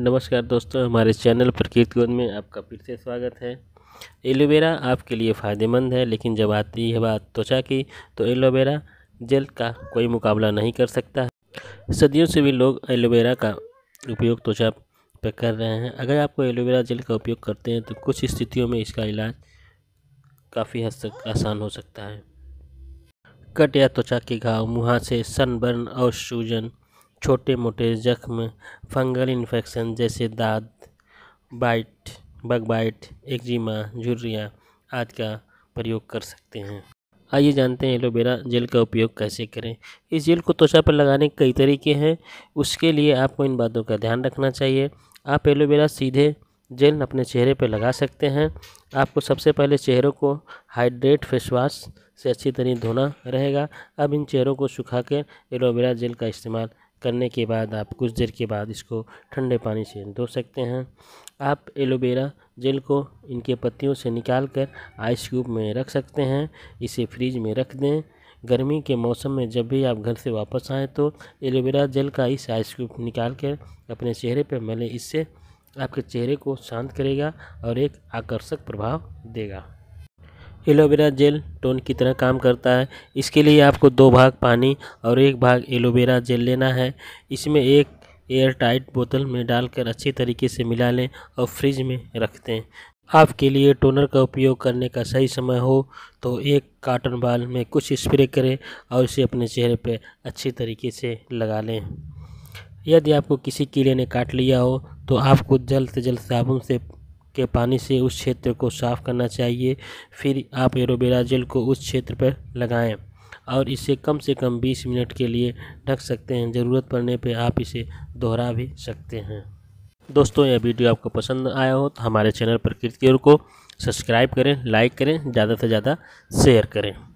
नमस्कार दोस्तों हमारे चैनल पर गोद में आपका फिर से स्वागत है एलोवेरा आपके लिए फ़ायदेमंद है लेकिन जब आती है बात त्वचा की तो एलोवेरा जेल का कोई मुकाबला नहीं कर सकता सदियों से भी लोग एलोवेरा का उपयोग त्वचा पर कर रहे हैं अगर आपको एलोवेरा जेल का उपयोग करते हैं तो कुछ स्थितियों में इसका इलाज काफ़ी हद तक आसान हो सकता है कट या त्वचा के घाव मुहासे से सनबर्न और सूजन छोटे मोटे जख्म फंगल इन्फेक्शन जैसे दाद बाइट बग बाइट एक्जिमा झुर्रियाँ आदि का प्रयोग कर सकते हैं आइए जानते हैं एलोवेरा जेल का उपयोग कैसे करें इस जेल को त्वचा पर लगाने के कई तरीके हैं उसके लिए आपको इन बातों का ध्यान रखना चाहिए आप एलोवेरा सीधे जेल अपने चेहरे पर लगा सकते हैं आपको सबसे पहले चेहरों को हाइड्रेट फेस वाश से अच्छी तरह धोना रहेगा अब इन चेहरों को सुखा कर एलोवेरा जेल का इस्तेमाल करने के बाद आप कुछ देर के बाद इसको ठंडे पानी से धो सकते हैं आप एलोवेरा जेल को इनके पत्तियों से निकाल कर आइस क्यूब में रख सकते हैं इसे फ्रिज में रख दें गर्मी के मौसम में जब भी आप घर से वापस आएँ तो एलोवेरा जेल का इस आइस क्यूब निकाल कर अपने चेहरे पर मलें इससे आपके चेहरे को शांत करेगा और एक आकर्षक प्रभाव देगा एलोवेरा जेल टोन की तरह काम करता है इसके लिए आपको दो भाग पानी और एक भाग एलोवेरा जेल लेना है इसमें एक एयर टाइट बोतल में डालकर अच्छे तरीके से मिला लें और फ्रिज में रख दें आपके लिए टोनर का उपयोग करने का सही समय हो तो एक कार्टन बाल में कुछ स्प्रे करें और इसे अपने चेहरे पर अच्छे तरीके से लगा लें यदि आपको किसी कीड़े ने काट लिया हो तो आपको जल्द से जल्द साबुन से के पानी से उस क्षेत्र को साफ़ करना चाहिए फिर आप एरोवेरा जेल को उस क्षेत्र पर लगाएं और इसे कम से कम 20 मिनट के लिए ढक सकते हैं ज़रूरत पड़ने पर आप इसे दोहरा भी सकते हैं दोस्तों यह वीडियो आपको पसंद आया हो तो हमारे चैनल प्रकृति को सब्सक्राइब करें लाइक करें ज़्यादा से ज़्यादा शेयर करें